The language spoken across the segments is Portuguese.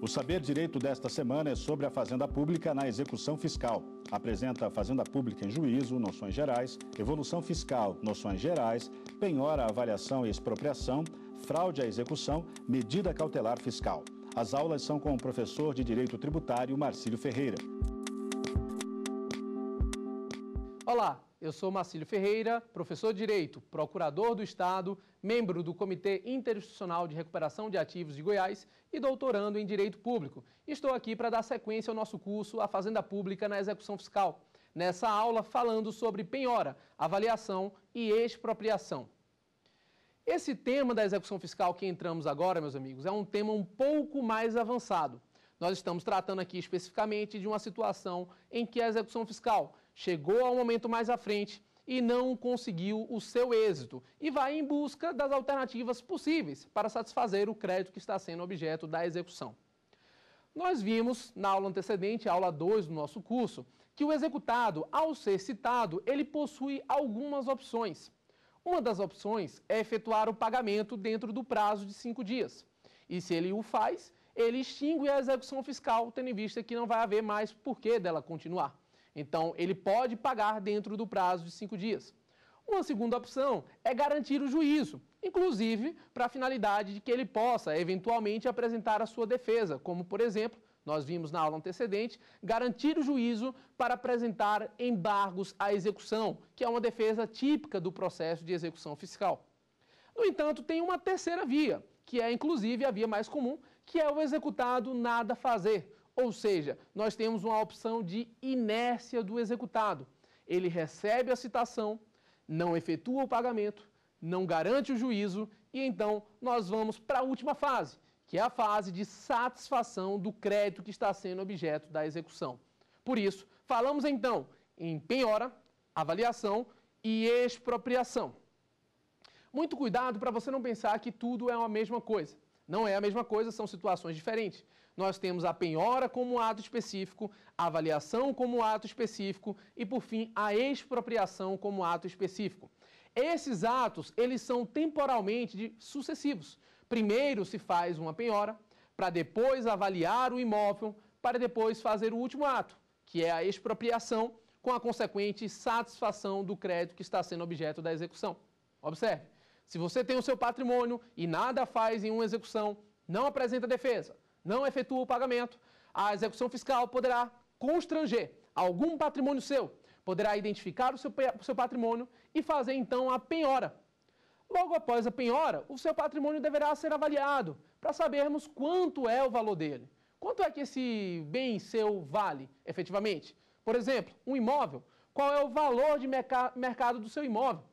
O Saber Direito desta semana é sobre a Fazenda Pública na execução fiscal. Apresenta a Fazenda Pública em Juízo, Noções Gerais, Evolução Fiscal, Noções Gerais, Penhora, Avaliação e Expropriação, Fraude à Execução, Medida Cautelar Fiscal. As aulas são com o professor de Direito Tributário, Marcílio Ferreira. Olá, eu sou Marcílio Ferreira, professor de Direito, procurador do Estado, membro do Comitê Interinstitucional de Recuperação de Ativos de Goiás e doutorando em Direito Público. Estou aqui para dar sequência ao nosso curso A Fazenda Pública na Execução Fiscal. Nessa aula, falando sobre penhora, avaliação e expropriação. Esse tema da execução fiscal que entramos agora, meus amigos, é um tema um pouco mais avançado. Nós estamos tratando aqui especificamente de uma situação em que a execução fiscal chegou ao momento mais à frente e não conseguiu o seu êxito e vai em busca das alternativas possíveis para satisfazer o crédito que está sendo objeto da execução. Nós vimos na aula antecedente, aula 2 do nosso curso, que o executado, ao ser citado, ele possui algumas opções. Uma das opções é efetuar o pagamento dentro do prazo de cinco dias. E se ele o faz, ele extingue a execução fiscal, tendo em vista que não vai haver mais porquê dela continuar. Então, ele pode pagar dentro do prazo de cinco dias. Uma segunda opção é garantir o juízo, inclusive para a finalidade de que ele possa, eventualmente, apresentar a sua defesa, como, por exemplo, nós vimos na aula antecedente, garantir o juízo para apresentar embargos à execução, que é uma defesa típica do processo de execução fiscal. No entanto, tem uma terceira via, que é inclusive a via mais comum, que é o executado nada fazer, ou seja, nós temos uma opção de inércia do executado. Ele recebe a citação, não efetua o pagamento, não garante o juízo e então nós vamos para a última fase, que é a fase de satisfação do crédito que está sendo objeto da execução. Por isso, falamos então em penhora, avaliação e expropriação. Muito cuidado para você não pensar que tudo é a mesma coisa. Não é a mesma coisa, são situações diferentes. Nós temos a penhora como ato específico, a avaliação como ato específico e, por fim, a expropriação como ato específico. Esses atos, eles são temporalmente de, sucessivos. Primeiro se faz uma penhora, para depois avaliar o imóvel, para depois fazer o último ato, que é a expropriação, com a consequente satisfação do crédito que está sendo objeto da execução. Observe, se você tem o seu patrimônio e nada faz em uma execução, não apresenta defesa, não efetua o pagamento, a execução fiscal poderá constranger algum patrimônio seu, poderá identificar o seu, o seu patrimônio e fazer então a penhora. Logo após a penhora, o seu patrimônio deverá ser avaliado para sabermos quanto é o valor dele. Quanto é que esse bem seu vale efetivamente? Por exemplo, um imóvel. Qual é o valor de mercado do seu imóvel?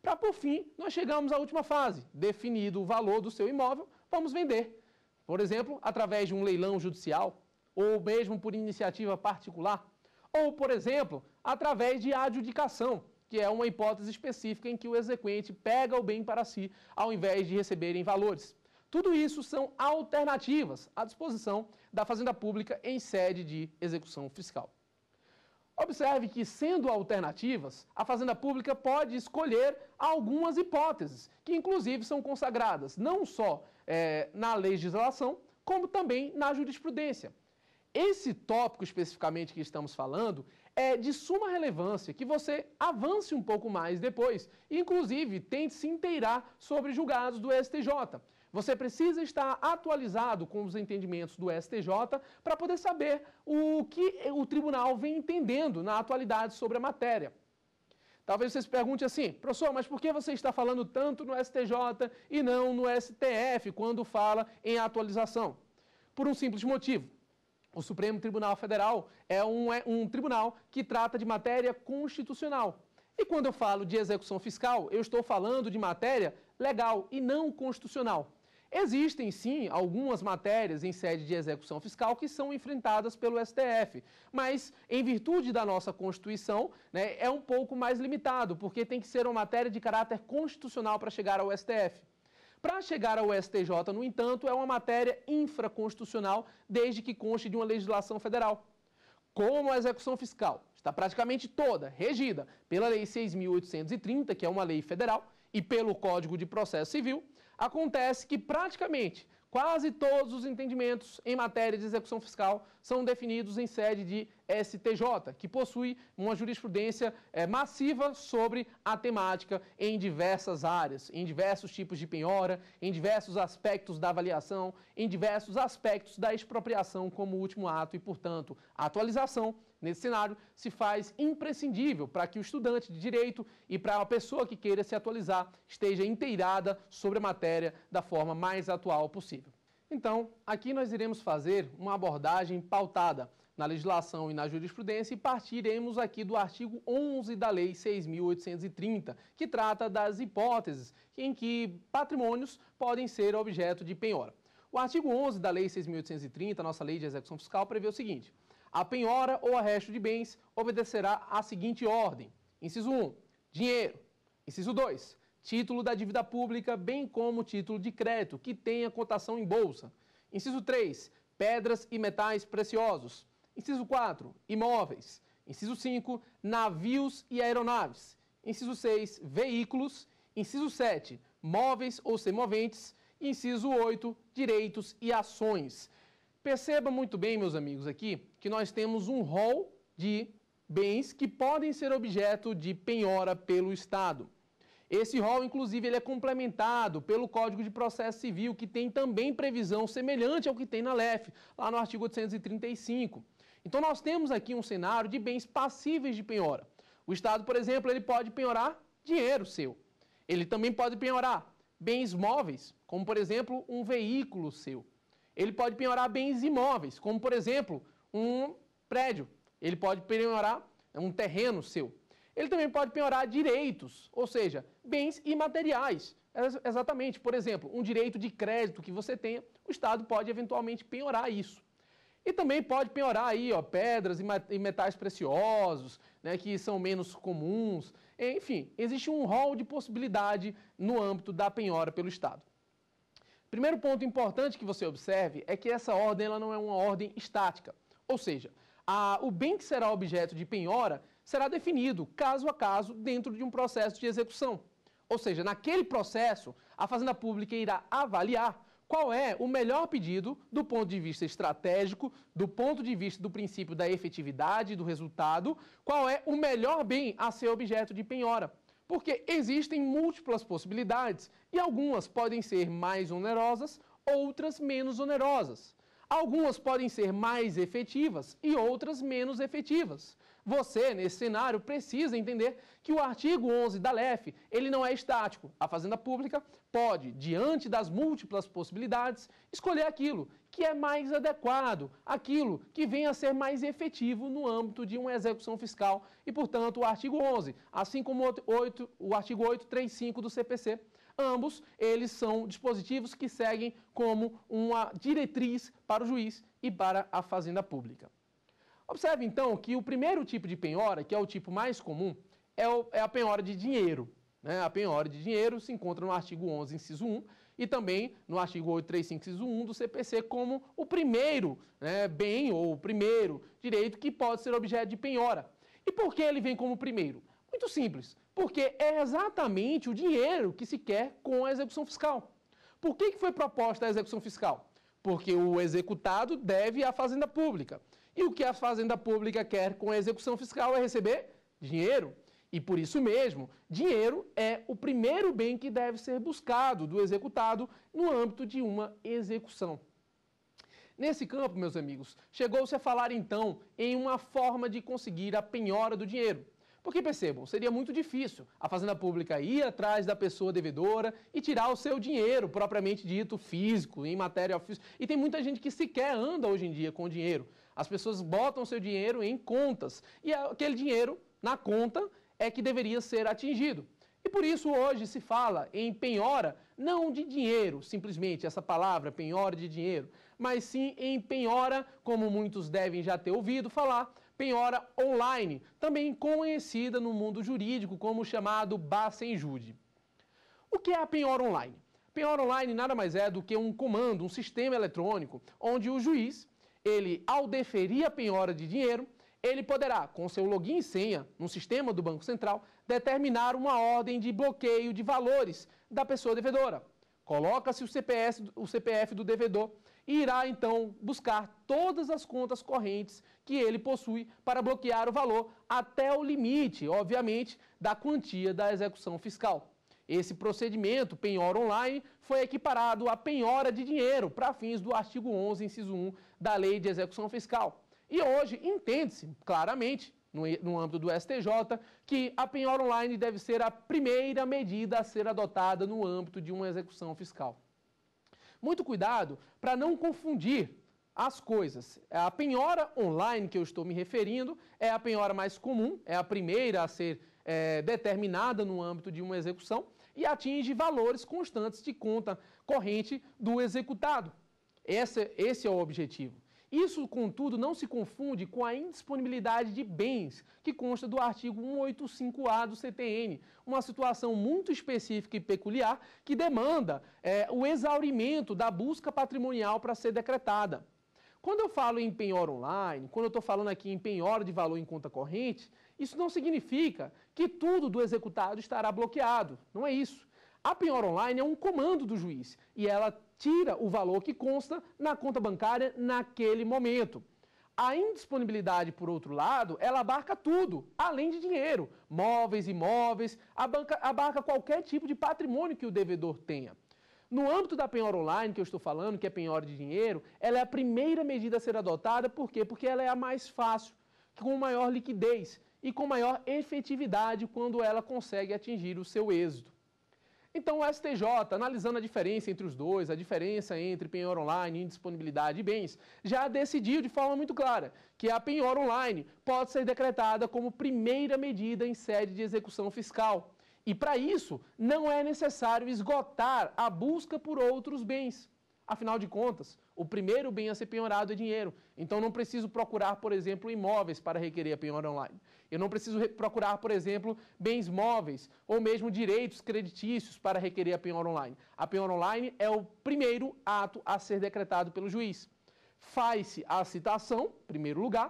Para por fim, nós chegamos à última fase. Definido o valor do seu imóvel, vamos vender. Por exemplo, através de um leilão judicial, ou mesmo por iniciativa particular, ou, por exemplo, através de adjudicação, que é uma hipótese específica em que o exequente pega o bem para si, ao invés de receberem valores. Tudo isso são alternativas à disposição da Fazenda Pública em sede de execução fiscal. Observe que, sendo alternativas, a Fazenda Pública pode escolher algumas hipóteses, que inclusive são consagradas não só é, na legislação, como também na jurisprudência. Esse tópico especificamente que estamos falando é de suma relevância que você avance um pouco mais depois, inclusive tente se inteirar sobre julgados do STJ. Você precisa estar atualizado com os entendimentos do STJ para poder saber o que o tribunal vem entendendo na atualidade sobre a matéria. Talvez você se pergunte assim, professor, mas por que você está falando tanto no STJ e não no STF quando fala em atualização? Por um simples motivo. O Supremo Tribunal Federal é um, é um tribunal que trata de matéria constitucional. E quando eu falo de execução fiscal, eu estou falando de matéria legal e não constitucional. Existem sim algumas matérias em sede de execução fiscal que são enfrentadas pelo STF, mas em virtude da nossa Constituição né, é um pouco mais limitado, porque tem que ser uma matéria de caráter constitucional para chegar ao STF. Para chegar ao STJ, no entanto, é uma matéria infraconstitucional, desde que conste de uma legislação federal. Como a execução fiscal está praticamente toda regida pela Lei 6.830, que é uma lei federal, e pelo Código de Processo Civil, Acontece que praticamente quase todos os entendimentos em matéria de execução fiscal são definidos em sede de STJ, que possui uma jurisprudência é, massiva sobre a temática em diversas áreas, em diversos tipos de penhora, em diversos aspectos da avaliação, em diversos aspectos da expropriação como último ato e, portanto, atualização Nesse cenário, se faz imprescindível para que o estudante de direito e para a pessoa que queira se atualizar esteja inteirada sobre a matéria da forma mais atual possível. Então, aqui nós iremos fazer uma abordagem pautada na legislação e na jurisprudência e partiremos aqui do artigo 11 da Lei 6.830, que trata das hipóteses em que patrimônios podem ser objeto de penhora. O artigo 11 da Lei 6.830, nossa lei de execução fiscal, prevê o seguinte: a penhora ou arresto de bens obedecerá à seguinte ordem: inciso 1, dinheiro. Inciso 2, título da dívida pública, bem como título de crédito que tenha cotação em bolsa. Inciso 3, pedras e metais preciosos. Inciso 4, imóveis. Inciso 5, navios e aeronaves. Inciso 6, veículos. Inciso 7, móveis ou semoventes. Inciso 8, direitos e ações. Perceba muito bem, meus amigos, aqui que nós temos um rol de bens que podem ser objeto de penhora pelo Estado. Esse rol, inclusive, ele é complementado pelo Código de Processo Civil, que tem também previsão semelhante ao que tem na LEF, lá no artigo 835. Então, nós temos aqui um cenário de bens passíveis de penhora. O Estado, por exemplo, ele pode penhorar dinheiro seu. Ele também pode penhorar bens móveis, como, por exemplo, um veículo seu. Ele pode penhorar bens imóveis, como por exemplo um prédio. Ele pode penhorar um terreno seu. Ele também pode penhorar direitos, ou seja, bens imateriais. Exatamente, por exemplo, um direito de crédito que você tenha, o Estado pode eventualmente penhorar isso. E também pode penhorar aí, ó, pedras e metais preciosos, né, que são menos comuns. Enfim, existe um rol de possibilidade no âmbito da penhora pelo Estado. Primeiro ponto importante que você observe é que essa ordem ela não é uma ordem estática, ou seja, a, o bem que será objeto de penhora será definido caso a caso dentro de um processo de execução. Ou seja, naquele processo, a Fazenda Pública irá avaliar qual é o melhor pedido do ponto de vista estratégico, do ponto de vista do princípio da efetividade, do resultado, qual é o melhor bem a ser objeto de penhora. Porque existem múltiplas possibilidades e algumas podem ser mais onerosas, outras menos onerosas. Algumas podem ser mais efetivas e outras menos efetivas. Você, nesse cenário, precisa entender que o artigo 11 da LEF, ele não é estático. A Fazenda Pública pode, diante das múltiplas possibilidades, escolher aquilo que é mais adequado, aquilo que venha a ser mais efetivo no âmbito de uma execução fiscal e, portanto, o artigo 11, assim como o, 8, o artigo 835 do CPC, ambos eles são dispositivos que seguem como uma diretriz para o juiz e para a fazenda pública. Observe então que o primeiro tipo de penhora, que é o tipo mais comum, é, é a penhora de dinheiro. Né? A penhora de dinheiro se encontra no artigo 11, inciso 1, e também no artigo 83561 do CPC como o primeiro né, bem ou o primeiro direito que pode ser objeto de penhora. E por que ele vem como primeiro? Muito simples, porque é exatamente o dinheiro que se quer com a execução fiscal. Por que foi proposta a execução fiscal? Porque o executado deve à fazenda pública. E o que a fazenda pública quer com a execução fiscal é receber dinheiro. E por isso mesmo, dinheiro é o primeiro bem que deve ser buscado do executado no âmbito de uma execução. Nesse campo, meus amigos, chegou-se a falar então em uma forma de conseguir a penhora do dinheiro. Porque percebam, seria muito difícil a Fazenda Pública ir atrás da pessoa devedora e tirar o seu dinheiro, propriamente dito, físico, em matéria física. E tem muita gente que sequer anda hoje em dia com dinheiro. As pessoas botam seu dinheiro em contas e é aquele dinheiro na conta é que deveria ser atingido. E por isso hoje se fala em penhora, não de dinheiro, simplesmente essa palavra, penhora de dinheiro, mas sim em penhora, como muitos devem já ter ouvido falar, penhora online, também conhecida no mundo jurídico como chamado jude O que é a penhora online? Penhora online nada mais é do que um comando, um sistema eletrônico, onde o juiz, ele, ao deferir a penhora de dinheiro, ele poderá, com seu login e senha no sistema do Banco Central, determinar uma ordem de bloqueio de valores da pessoa devedora. Coloca-se o, o CPF do devedor e irá então buscar todas as contas correntes que ele possui para bloquear o valor até o limite, obviamente, da quantia da execução fiscal. Esse procedimento, penhora online, foi equiparado à penhora de dinheiro para fins do artigo 11, inciso 1 da Lei de Execução Fiscal. E hoje entende-se claramente, no, no âmbito do STJ, que a penhora online deve ser a primeira medida a ser adotada no âmbito de uma execução fiscal. Muito cuidado para não confundir as coisas. É a penhora online que eu estou me referindo é a penhora mais comum, é a primeira a ser é, determinada no âmbito de uma execução e atinge valores constantes de conta corrente do executado. Esse, esse é o objetivo. Isso, contudo, não se confunde com a indisponibilidade de bens, que consta do artigo 185A do CTN, uma situação muito específica e peculiar que demanda é, o exaurimento da busca patrimonial para ser decretada. Quando eu falo em penhora online, quando eu estou falando aqui em penhora de valor em conta corrente, isso não significa que tudo do executado estará bloqueado. Não é isso. A penhora online é um comando do juiz e ela tira o valor que consta na conta bancária naquele momento. A indisponibilidade, por outro lado, ela abarca tudo, além de dinheiro, móveis, imóveis, abarca, abarca qualquer tipo de patrimônio que o devedor tenha. No âmbito da penhora online, que eu estou falando, que é penhora de dinheiro, ela é a primeira medida a ser adotada, por quê? Porque ela é a mais fácil, com maior liquidez e com maior efetividade quando ela consegue atingir o seu êxito. Então o STJ, analisando a diferença entre os dois, a diferença entre penhora online, e indisponibilidade de bens, já decidiu de forma muito clara que a penhora online pode ser decretada como primeira medida em sede de execução fiscal. E para isso, não é necessário esgotar a busca por outros bens. Afinal de contas, o primeiro bem a ser penhorado é dinheiro. Então não preciso procurar, por exemplo, imóveis para requerer a penhora online. Eu não preciso procurar, por exemplo, bens móveis ou mesmo direitos creditícios para requerer a penhora online. A penhora online é o primeiro ato a ser decretado pelo juiz. Faz-se a citação, em primeiro lugar.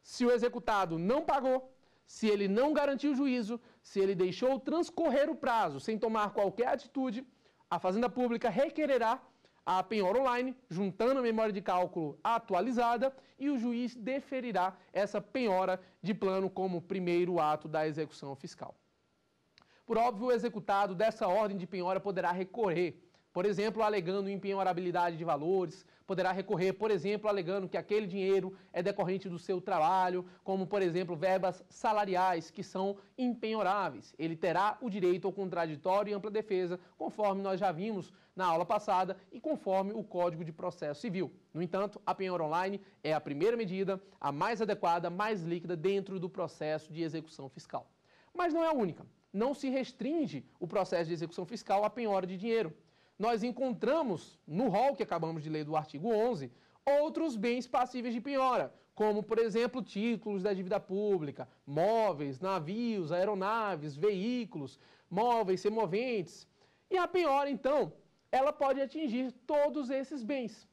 Se o executado não pagou, se ele não garantiu o juízo, se ele deixou transcorrer o prazo sem tomar qualquer atitude, a Fazenda Pública requererá a penhora online, juntando a memória de cálculo atualizada, e o juiz deferirá essa penhora de plano como primeiro ato da execução fiscal. Por óbvio, o executado dessa ordem de penhora poderá recorrer, por exemplo, alegando impenhorabilidade de valores, poderá recorrer, por exemplo, alegando que aquele dinheiro é decorrente do seu trabalho, como, por exemplo, verbas salariais que são impenhoráveis. Ele terá o direito ao contraditório e ampla defesa, conforme nós já vimos na aula passada e conforme o Código de Processo Civil. No entanto, a penhora online é a primeira medida, a mais adequada, mais líquida dentro do processo de execução fiscal. Mas não é a única. Não se restringe o processo de execução fiscal à penhora de dinheiro nós encontramos no rol que acabamos de ler do artigo 11 outros bens passíveis de penhora, como, por exemplo, títulos da dívida pública, móveis, navios, aeronaves, veículos, móveis semoventes. E a penhora, então, ela pode atingir todos esses bens.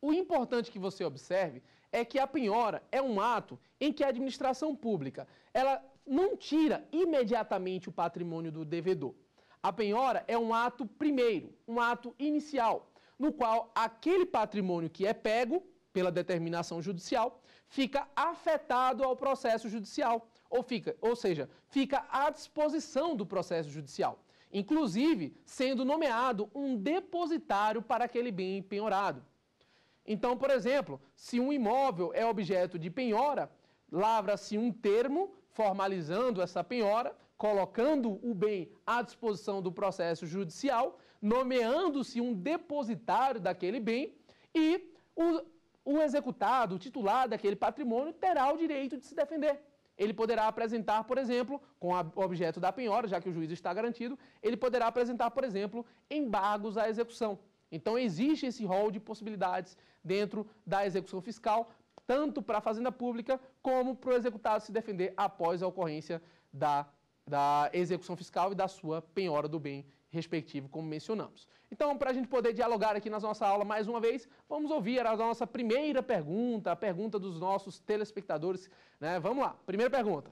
O importante que você observe é que a penhora é um ato em que a administração pública ela não tira imediatamente o patrimônio do devedor. A penhora é um ato primeiro, um ato inicial, no qual aquele patrimônio que é pego pela determinação judicial fica afetado ao processo judicial, ou fica, ou seja, fica à disposição do processo judicial, inclusive sendo nomeado um depositário para aquele bem penhorado. Então, por exemplo, se um imóvel é objeto de penhora, lavra-se um termo formalizando essa penhora colocando o bem à disposição do processo judicial, nomeando-se um depositário daquele bem e o, o executado, o titular daquele patrimônio, terá o direito de se defender. Ele poderá apresentar, por exemplo, com o objeto da penhora, já que o juízo está garantido, ele poderá apresentar, por exemplo, embargos à execução. Então, existe esse rol de possibilidades dentro da execução fiscal, tanto para a Fazenda Pública como para o executado se defender após a ocorrência da da execução fiscal e da sua penhora do bem respectivo, como mencionamos. Então, para a gente poder dialogar aqui na nossa aula mais uma vez, vamos ouvir a nossa primeira pergunta, a pergunta dos nossos telespectadores. Né? Vamos lá, primeira pergunta.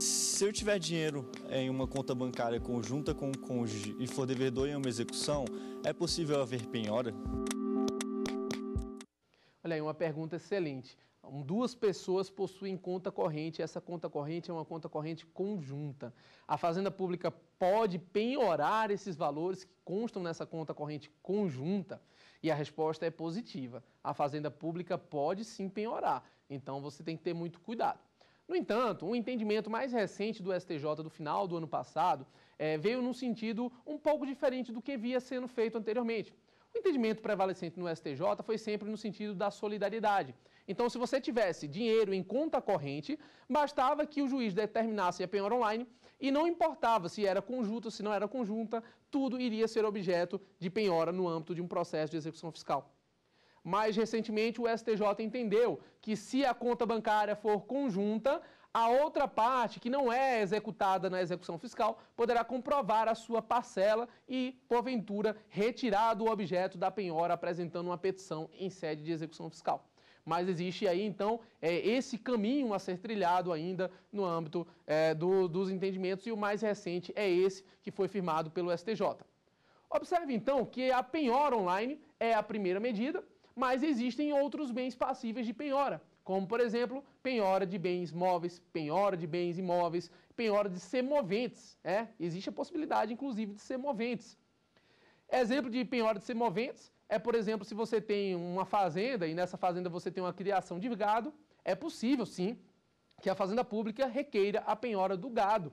Se eu tiver dinheiro em uma conta bancária conjunta com o cônjuge e for devedor em uma execução, é possível haver penhora? Olha aí, uma pergunta excelente duas pessoas possuem conta corrente, essa conta corrente é uma conta corrente conjunta. A Fazenda Pública pode penhorar esses valores que constam nessa conta corrente conjunta? E a resposta é positiva. A Fazenda Pública pode sim penhorar, então você tem que ter muito cuidado. No entanto, um entendimento mais recente do STJ do final do ano passado é, veio num sentido um pouco diferente do que via sendo feito anteriormente. O entendimento prevalecente no STJ foi sempre no sentido da solidariedade. Então, se você tivesse dinheiro em conta corrente, bastava que o juiz determinasse a penhora online e não importava se era conjunta, se não era conjunta, tudo iria ser objeto de penhora no âmbito de um processo de execução fiscal. Mais recentemente, o STJ entendeu que se a conta bancária for conjunta, a outra parte, que não é executada na execução fiscal, poderá comprovar a sua parcela e, porventura, retirar do objeto da penhora apresentando uma petição em sede de execução fiscal mas existe aí então é, esse caminho a ser trilhado ainda no âmbito é, dos entendimentos e o mais recente é esse que foi firmado pelo STJ. Observe então que a penhora online é a primeira medida, mas existem outros bens passíveis de penhora como por exemplo, penhora de bens móveis, penhora de bens imóveis, penhora de semoventes. É? Existe a possibilidade, inclusive, de semoventes. Exemplo de penhora de semoventes é, por exemplo, se você tem uma fazenda e nessa fazenda você tem uma criação de gado, é possível, sim, que a fazenda pública requeira a penhora do gado.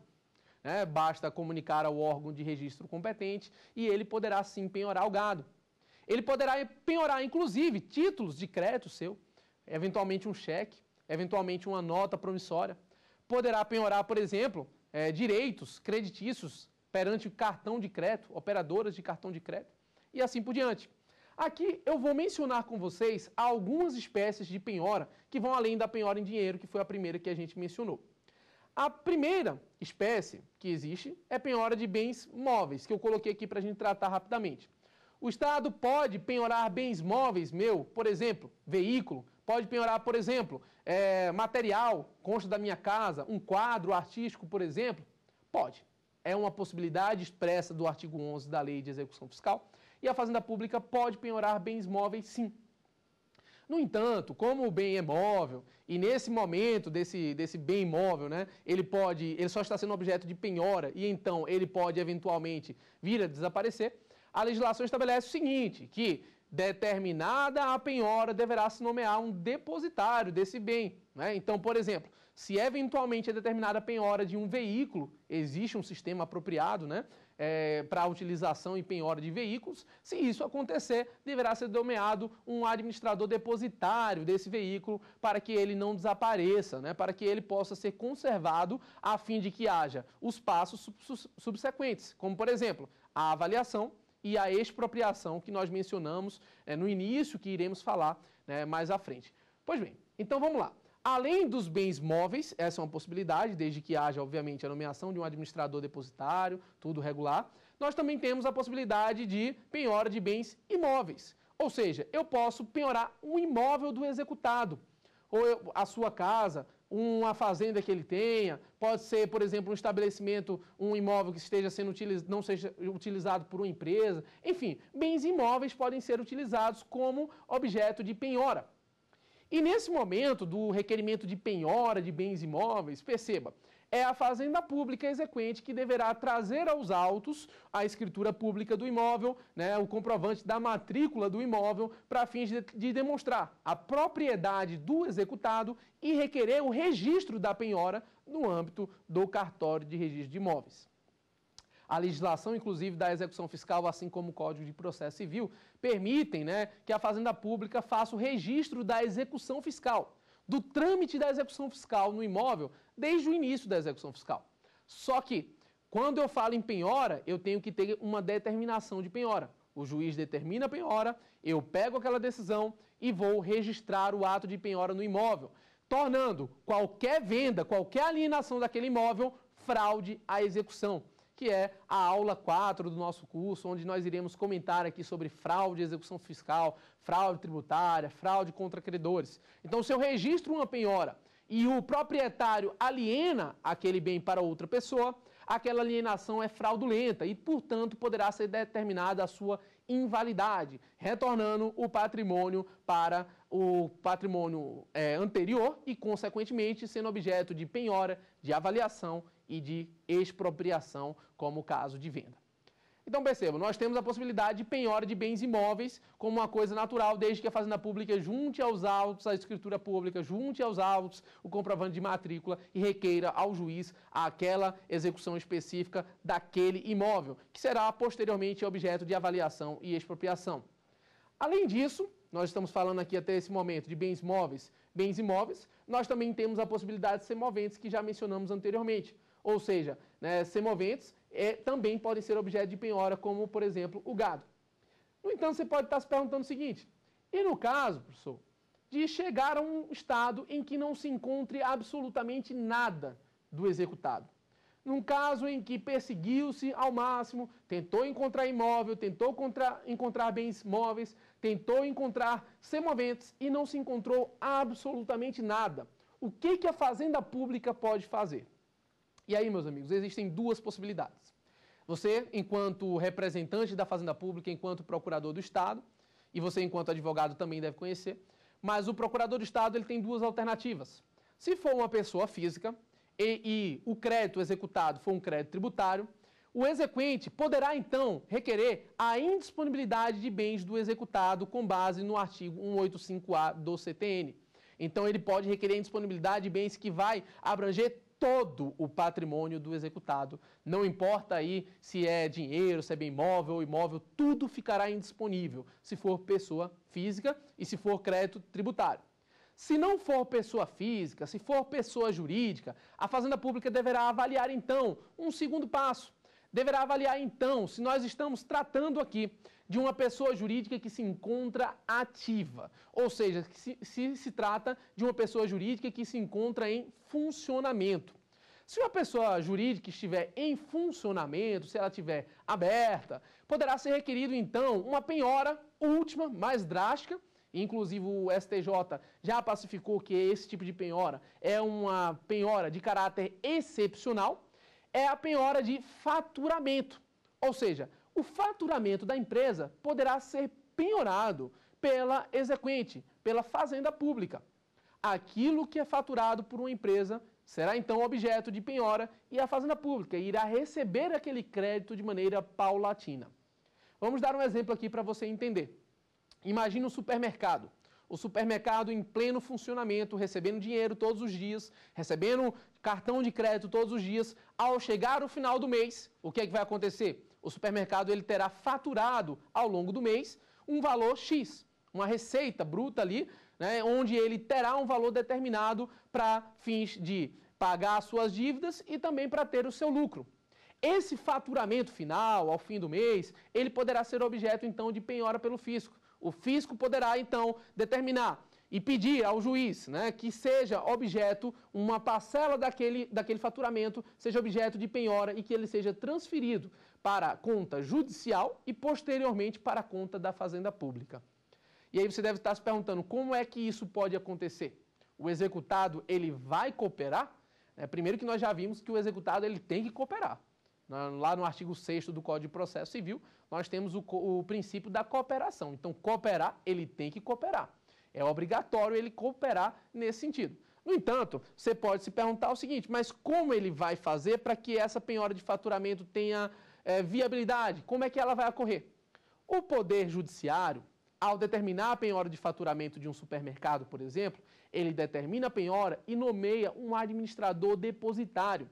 Né? Basta comunicar ao órgão de registro competente e ele poderá, sim, penhorar o gado. Ele poderá penhorar, inclusive, títulos de crédito seu, eventualmente um cheque, eventualmente uma nota promissória. Poderá penhorar, por exemplo, é, direitos creditícios perante cartão de crédito, operadoras de cartão de crédito e assim por diante. Aqui eu vou mencionar com vocês algumas espécies de penhora que vão além da penhora em dinheiro, que foi a primeira que a gente mencionou. A primeira espécie que existe é penhora de bens móveis, que eu coloquei aqui para a gente tratar rapidamente. O Estado pode penhorar bens móveis meu, por exemplo, veículo, Pode penhorar, por exemplo, é, material, consta da minha casa, um quadro artístico, por exemplo? Pode. É uma possibilidade expressa do artigo 11 da Lei de Execução Fiscal. E a Fazenda Pública pode penhorar bens móveis, sim. No entanto, como o bem é móvel, e nesse momento desse, desse bem imóvel, né, ele pode, ele só está sendo objeto de penhora e então ele pode eventualmente vir a desaparecer, a legislação estabelece o seguinte, que determinada a penhora, deverá se nomear um depositário desse bem. Né? Então, por exemplo, se eventualmente é determinada a penhora de um veículo, existe um sistema apropriado né, é, para a utilização e penhora de veículos, se isso acontecer, deverá ser nomeado um administrador depositário desse veículo para que ele não desapareça, né, para que ele possa ser conservado a fim de que haja os passos subsequentes, como por exemplo, a avaliação, e a expropriação que nós mencionamos é, no início, que iremos falar né, mais à frente. Pois bem, então vamos lá. Além dos bens móveis, essa é uma possibilidade, desde que haja, obviamente, a nomeação de um administrador depositário, tudo regular, nós também temos a possibilidade de penhora de bens imóveis. Ou seja, eu posso penhorar um imóvel do executado, ou eu, a sua casa, uma fazenda que ele tenha, pode ser, por exemplo, um estabelecimento, um imóvel que esteja sendo utiliz... não seja utilizado por uma empresa. Enfim, bens imóveis podem ser utilizados como objeto de penhora. E nesse momento do requerimento de penhora de bens imóveis, perceba, é a Fazenda Pública Exequente que deverá trazer aos autos a escritura pública do imóvel, né, o comprovante da matrícula do imóvel, para fins de, de demonstrar a propriedade do executado e requerer o registro da penhora no âmbito do cartório de registro de imóveis. A legislação, inclusive, da execução fiscal, assim como o Código de Processo Civil, permitem né, que a Fazenda Pública faça o registro da execução fiscal do trâmite da execução fiscal no imóvel desde o início da execução fiscal. Só que, quando eu falo em penhora, eu tenho que ter uma determinação de penhora. O juiz determina a penhora, eu pego aquela decisão e vou registrar o ato de penhora no imóvel, tornando qualquer venda, qualquer alienação daquele imóvel fraude à execução que é a aula 4 do nosso curso, onde nós iremos comentar aqui sobre fraude execução fiscal, fraude tributária, fraude contra credores. Então, se eu registro uma penhora e o proprietário aliena aquele bem para outra pessoa, aquela alienação é fraudulenta e, portanto, poderá ser determinada a sua invalidade, retornando o patrimônio para o patrimônio é, anterior e, consequentemente, sendo objeto de penhora, de avaliação e de expropriação, como o caso de venda. Então percebam, nós temos a possibilidade de penhora de bens imóveis como uma coisa natural, desde que a Fazenda Pública junte aos autos, a escritura pública junte aos autos o comprovante de matrícula e requeira ao juiz aquela execução específica daquele imóvel, que será posteriormente objeto de avaliação e expropriação. Além disso, nós estamos falando aqui até esse momento de bens móveis, bens imóveis, nós também temos a possibilidade de ser moventes que já mencionamos anteriormente. Ou seja, né, semoventes é, também podem ser objeto de penhora, como, por exemplo, o gado. No entanto, você pode estar se perguntando o seguinte: e no caso, professor, de chegar a um estado em que não se encontre absolutamente nada do executado? Num caso em que perseguiu-se ao máximo, tentou encontrar imóvel, tentou contra, encontrar bens móveis, tentou encontrar semoventes e não se encontrou absolutamente nada. O que, que a fazenda pública pode fazer? E aí, meus amigos, existem duas possibilidades. Você, enquanto representante da Fazenda Pública, enquanto procurador do Estado, e você, enquanto advogado, também deve conhecer, mas o procurador do Estado ele tem duas alternativas. Se for uma pessoa física e, e o crédito executado for um crédito tributário, o exequente poderá, então, requerer a indisponibilidade de bens do executado com base no artigo 185A do CTN. Então, ele pode requerer a indisponibilidade de bens que vai abranger todo o patrimônio do executado. Não importa aí se é dinheiro, se é bem móvel ou imóvel, tudo ficará indisponível, se for pessoa física e se for crédito tributário. Se não for pessoa física, se for pessoa jurídica, a Fazenda Pública deverá avaliar então um segundo passo, deverá avaliar então se nós estamos tratando aqui de uma pessoa jurídica que se encontra ativa, ou seja, se, se, se trata de uma pessoa jurídica que se encontra em funcionamento. Se uma pessoa jurídica estiver em funcionamento, se ela estiver aberta, poderá ser requerido então uma penhora última, mais drástica. Inclusive o STJ já pacificou que esse tipo de penhora é uma penhora de caráter excepcional, é a penhora de faturamento. Ou seja, o faturamento da empresa poderá ser penhorado pela exequente, pela fazenda pública. Aquilo que é faturado por uma empresa será então objeto de penhora e a fazenda pública irá receber aquele crédito de maneira paulatina. Vamos dar um exemplo aqui para você entender. Imagina um supermercado o supermercado em pleno funcionamento, recebendo dinheiro todos os dias, recebendo cartão de crédito todos os dias, ao chegar o final do mês, o que é que vai acontecer? O supermercado ele terá faturado ao longo do mês um valor X, uma receita bruta ali, né, onde ele terá um valor determinado para fins de pagar as suas dívidas e também para ter o seu lucro. Esse faturamento final, ao fim do mês, ele poderá ser objeto então de penhora pelo fisco. O fisco poderá, então, determinar e pedir ao juiz né, que seja objeto, uma parcela daquele, daquele faturamento seja objeto de penhora e que ele seja transferido para a conta judicial e posteriormente para a conta da Fazenda Pública. E aí você deve estar se perguntando como é que isso pode acontecer? O executado ele vai cooperar? É, primeiro que nós já vimos que o executado ele tem que cooperar. Lá no artigo 6 do Código de Processo Civil, nós temos o, o, princípio da cooperação. Então, cooperar, ele tem que cooperar. É obrigatório ele cooperar nesse sentido. No entanto, você pode se perguntar o seguinte: mas como ele vai fazer para que essa penhora de faturamento tenha é, viabilidade? Como é que ela vai ocorrer? O Poder Judiciário, ao determinar a penhora de faturamento de um supermercado, por exemplo, ele determina a penhora e nomeia um administrador depositário.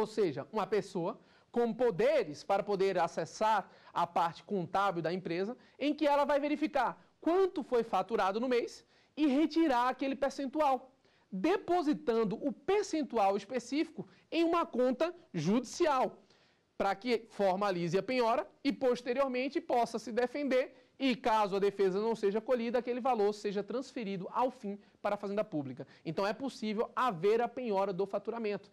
Ou seja, uma pessoa com poderes para poder acessar a parte contábil da empresa, em que ela vai verificar quanto foi faturado no mês e retirar aquele percentual, depositando o percentual específico em uma conta judicial, para que formalize a penhora e posteriormente possa se defender e caso a defesa não seja colhida, aquele valor seja transferido ao fim para a fazenda pública. Então é possível haver a penhora do faturamento.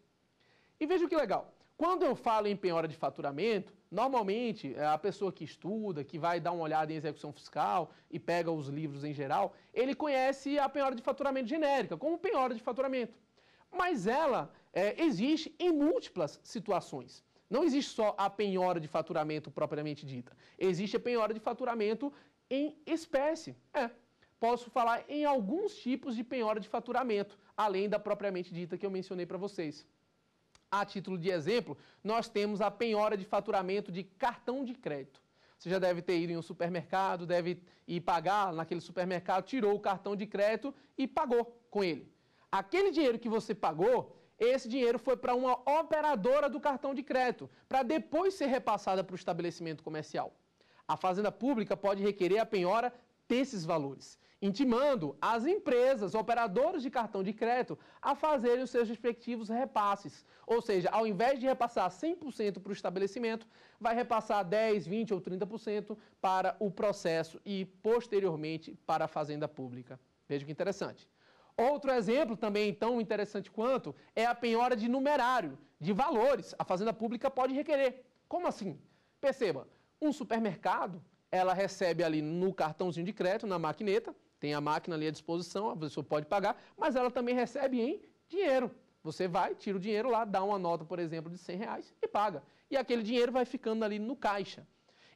E veja que é legal. Quando eu falo em penhora de faturamento, normalmente é, a pessoa que estuda, que vai dar uma olhada em execução fiscal e pega os livros em geral, ele conhece a penhora de faturamento genérica, como penhora de faturamento. Mas ela é, existe em múltiplas situações. Não existe só a penhora de faturamento propriamente dita. Existe a penhora de faturamento em espécie. É, posso falar em alguns tipos de penhora de faturamento, além da propriamente dita que eu mencionei para vocês. A título de exemplo, nós temos a penhora de faturamento de cartão de crédito. Você já deve ter ido em um supermercado, deve ir pagar naquele supermercado, tirou o cartão de crédito e pagou com ele. Aquele dinheiro que você pagou, esse dinheiro foi para uma operadora do cartão de crédito, para depois ser repassada para o estabelecimento comercial. A Fazenda Pública pode requerer a penhora desses valores, intimando as empresas operadores de cartão de crédito a fazerem os seus respectivos repasses. Ou seja, ao invés de repassar 100% para o estabelecimento, vai repassar 10, 20 ou 30% para o processo e posteriormente para a fazenda pública. Veja que interessante. Outro exemplo também tão interessante quanto é a penhora de numerário, de valores. A fazenda pública pode requerer. Como assim? Perceba, um supermercado ela recebe ali no cartãozinho de crédito, na maquineta, tem a máquina ali à disposição, a pessoa pode pagar, mas ela também recebe em dinheiro. Você vai, tira o dinheiro lá, dá uma nota, por exemplo, de 100 reais e paga. E aquele dinheiro vai ficando ali no caixa.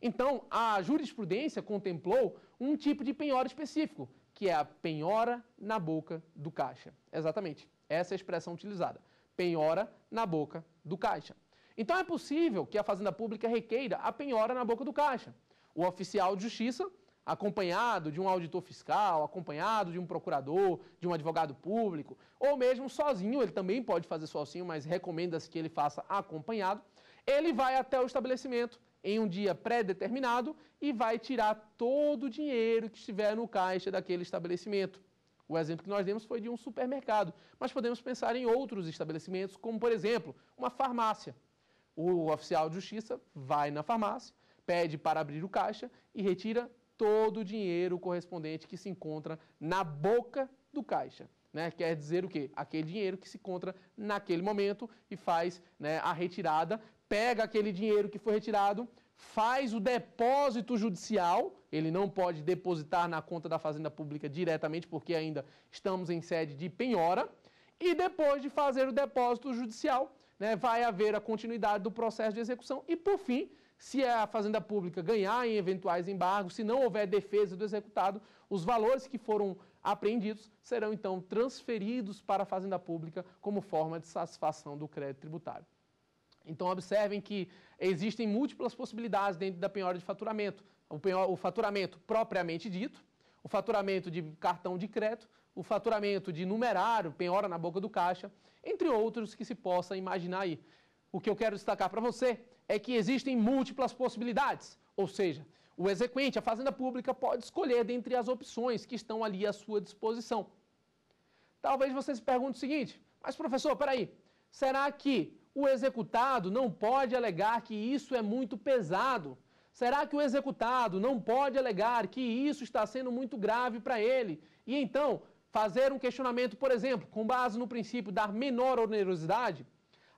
Então, a jurisprudência contemplou um tipo de penhora específico, que é a penhora na boca do caixa. Exatamente, essa é a expressão utilizada. Penhora na boca do caixa. Então, é possível que a Fazenda Pública requeira a penhora na boca do caixa o oficial de justiça, acompanhado de um auditor fiscal, acompanhado de um procurador, de um advogado público, ou mesmo sozinho, ele também pode fazer sozinho, assim, mas recomenda-se que ele faça acompanhado. Ele vai até o estabelecimento em um dia pré-determinado e vai tirar todo o dinheiro que estiver no caixa daquele estabelecimento. O exemplo que nós demos foi de um supermercado, mas podemos pensar em outros estabelecimentos, como por exemplo, uma farmácia. O oficial de justiça vai na farmácia, pede para abrir o caixa e retira todo o dinheiro correspondente que se encontra na boca do caixa. Né? Quer dizer o quê? Aquele dinheiro que se encontra naquele momento e faz né, a retirada, pega aquele dinheiro que foi retirado, faz o depósito judicial, ele não pode depositar na conta da Fazenda Pública diretamente, porque ainda estamos em sede de penhora, e depois de fazer o depósito judicial, né, vai haver a continuidade do processo de execução e, por fim, se é a Fazenda Pública ganhar em eventuais embargos, se não houver defesa do executado, os valores que foram apreendidos serão então transferidos para a Fazenda Pública como forma de satisfação do crédito tributário. Então, observem que existem múltiplas possibilidades dentro da penhora de faturamento. O, faturamento propriamente dito, o faturamento de cartão de crédito, o faturamento de numerário, penhora na boca do caixa, entre outros que se possa imaginar aí. O que eu quero destacar para você é que existem múltiplas possibilidades, ou seja, o exequente, a Fazenda Pública, pode escolher dentre as opções que estão ali à sua disposição. Talvez você se pergunte o seguinte, mas professor, peraí, será que o executado não pode alegar que isso é muito pesado? Será que o executado não pode alegar que isso está sendo muito grave para ele? E então, fazer um questionamento, por exemplo, com base no princípio da menor onerosidade?